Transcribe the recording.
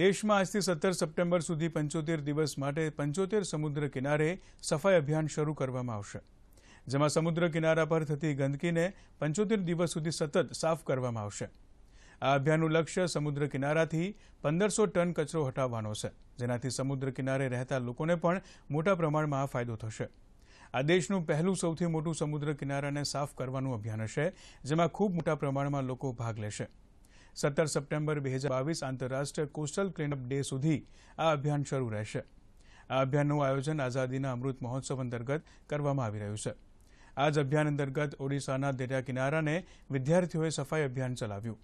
દેશમાં આજથી સત્તર સપ્ટેમ્બર સુધી પંચોતેર દિવસ માટે પંચોતેર સમુદ્ર કિનારે સફાઈ અભિયાન શરૂ કરવામાં આવશે જેમાં સમુદ્ર કિનારા પર થતી ગંદકીને પંચોતેર દિવસ સુધી સતત સાફ કરવામાં આવશે આ અભિયાનનું લક્ષ્ય સમુદ્ર કિનારાથી પંદરસો ટન કચરો હટાવવાનો છે જેનાથી સમુદ્ર કિનારે રહેતા લોકોને પણ મોટા પ્રમાણમાં ફાયદો થશે આ દેશનું પહેલું સૌથી મોટું સમુદ્ર કિનારાને સાફ કરવાનું અભિયાન હશે જેમાં ખૂબ મોટા પ્રમાણમાં લોકો ભાગ લેશે સત્તર સપ્ટેમ્બર બે હજાર બાવીસ આંતરરાષ્ટ્રીય કોસ્ટલ ક્લીનઅપ ડે સુધી આ અભિયાન શરૂ રહેશે આ અભિયાનનું આયોજન આઝાદીના અમૃત મહોત્સવ અંતર્ગત કરવામાં આવી રહ્યું છે આ જ અભિયાન અંતર્ગત ઓડિશાના દરિયા કિનારાને વિદ્યાર્થીઓએ સફાઈ અભિયાન ચલાવ્યું